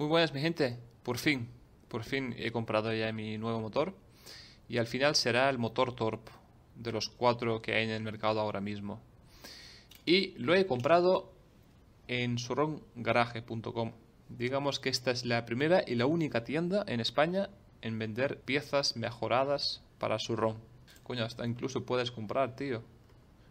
Muy buenas mi gente, por fin, por fin he comprado ya mi nuevo motor y al final será el motor Torp de los cuatro que hay en el mercado ahora mismo. Y lo he comprado en surrongaraje.com. Digamos que esta es la primera y la única tienda en España en vender piezas mejoradas para surrón. Coño, hasta incluso puedes comprar, tío.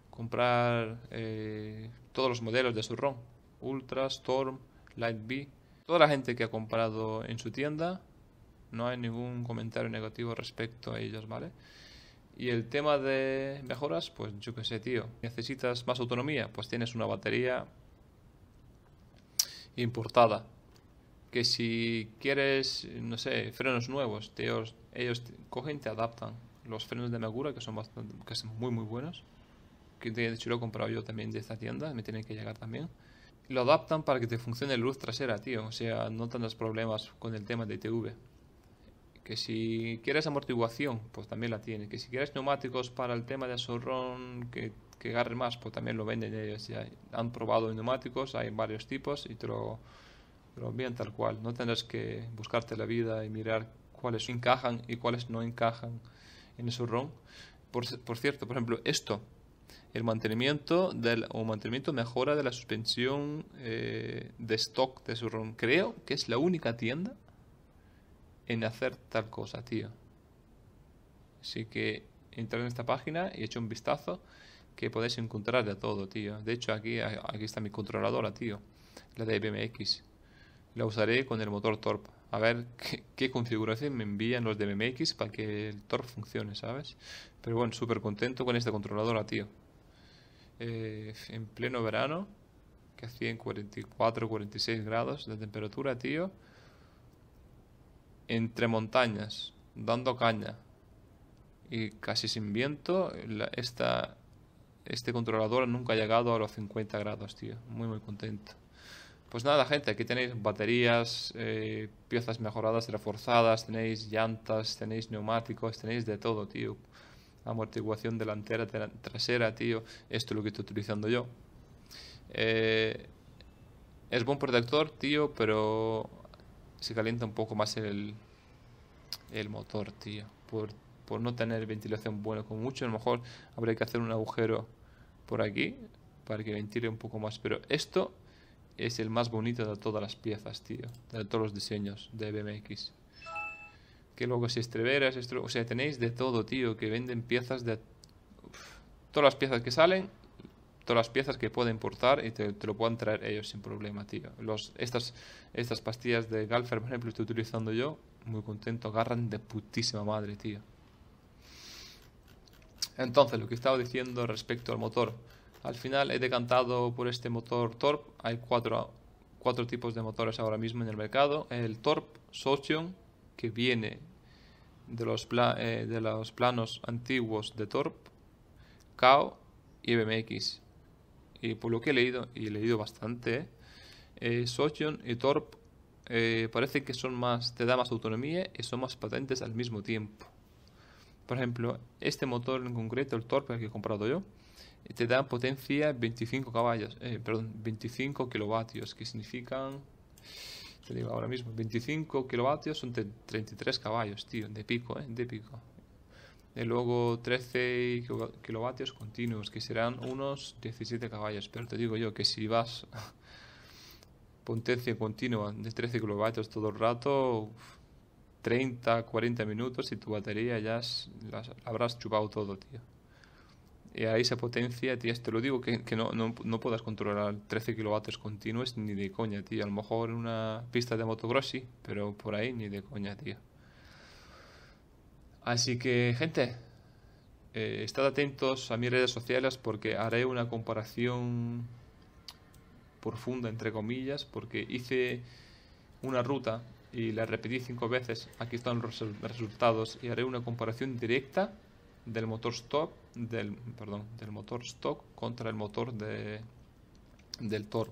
Comprar eh, todos los modelos de surrón. Ultra, Storm, Light B, toda la gente que ha comprado en su tienda, no hay ningún comentario negativo respecto a ellos, ¿vale? Y el tema de mejoras, pues yo qué sé, tío. ¿Necesitas más autonomía? Pues tienes una batería importada. Que si quieres, no sé, frenos nuevos, ellos cogen te adaptan. Los frenos de Megura, que son, que son muy, muy buenos. Que de hecho lo he comprado yo también de esta tienda, me tienen que llegar también lo adaptan para que te funcione luz trasera, tío. O sea, no tendrás problemas con el tema de ITV. Que si quieres amortiguación, pues también la tienes. Que si quieres neumáticos para el tema de azorrón, que, que agarre más, pues también lo venden ellos. Ya han probado neumáticos, hay varios tipos y te lo, envían tal cual. No tendrás que buscarte la vida y mirar cuáles encajan y cuáles no encajan en el Por, por cierto, por ejemplo, esto el mantenimiento del, o mantenimiento mejora de la suspensión eh, de stock de ron Creo que es la única tienda en hacer tal cosa, tío. Así que entrar en esta página y echar un vistazo que podéis encontrar de todo, tío. De hecho, aquí, aquí está mi controladora, tío. La de BMX. La usaré con el motor Torp a ver qué, configuración me envían los de MMX para que el Tor funcione, ¿sabes? Pero bueno, súper contento con este controlador, ah, tío. Eh, en pleno verano, que hacían 44, 46 grados de temperatura, tío. Entre montañas, dando caña. Y casi sin viento, este controlador nunca ha llegado a los 50 grados, tío. Muy, muy contento. Pues nada, gente, aquí tenéis baterías, eh, piezas mejoradas, reforzadas, tenéis llantas, tenéis neumáticos, tenéis de todo, tío. Amortiguación delantera, trasera, tío. Esto es lo que estoy utilizando yo. Eh, es buen protector, tío, pero se calienta un poco más el, el motor, tío. Por, por no tener ventilación buena con mucho, a lo mejor habría que hacer un agujero por aquí para que ventile un poco más. Pero esto es el más bonito de todas las piezas, tío. De todos los diseños de BMX. Que luego si estreveras, o sea, tenéis de todo, tío. Que venden piezas de... todas las piezas que salen, todas las piezas que pueden portar y te, lo pueden traer ellos sin problema, tío. Los, estas, estas pastillas de Galfer, por ejemplo, estoy utilizando yo. Muy contento, agarran de putísima madre, tío. Entonces, lo que estaba diciendo respecto al motor. Al final he decantado por este motor Torp. Hay cuatro, cuatro tipos de motores ahora mismo en el mercado. El Torp Sotion, que viene eh, de los, planos antiguos de Torp, KAO y BMX. Y por lo que he leído, y he leído bastante, eh, eh y Torp eh, parece que son más, te da más autonomía y son más patentes al mismo tiempo. Por ejemplo, este motor en concreto, el Torp, el que he comprado yo, te dan potencia 25 caballos, eh, perdón, 25 kilovatios, que significan, te digo ahora mismo, 25 kilovatios son 33 caballos, tío, de pico, eh, de pico. Y luego 13 kilovatios continuos, que serán unos 17 caballos, pero te digo yo que si vas potencia continua de 13 kilovatios todo el rato, 30, 40 minutos y tu batería ya la habrás chupado todo, tío y a esa potencia, tío, te lo digo, que, no, no, puedas controlar 13 kilovatios continuos ni de coña, tío. A lo mejor en una pista de motocross sí, pero por ahí ni de coña, tío. Así que, gente, eh, estad atentos a mis redes sociales porque haré una comparación profunda, entre comillas, porque hice una ruta y la repetí cinco veces. Aquí están los resultados y haré una comparación directa del motor stop del perdón del motor stock contra el motor de, del torp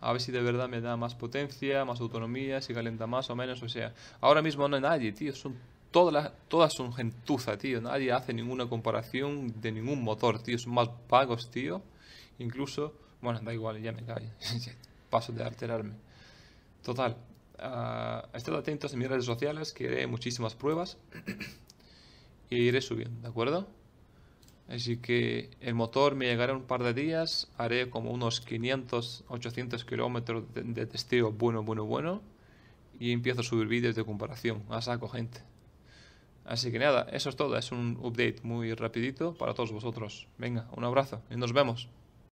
a ver si de verdad me da más potencia más autonomía si calienta más o menos o sea ahora mismo no hay nadie tío son todas las, todas son gentuza tío nadie hace ninguna comparación de ningún motor tío son más pagos tío incluso bueno da igual ya me cae paso de alterarme total ah, estad atentos en mis redes sociales que hay muchísimas pruebas y iré subiendo, ¿de acuerdo? Así que el motor me llegará en un par de días, haré como unos 500, 800 kilómetros de, de, testeo bueno, bueno, bueno, y empiezo a subir vídeos de comparación, a saco gente. Así que nada, eso es todo, es un update muy rapidito para todos vosotros. Venga, un abrazo y nos vemos.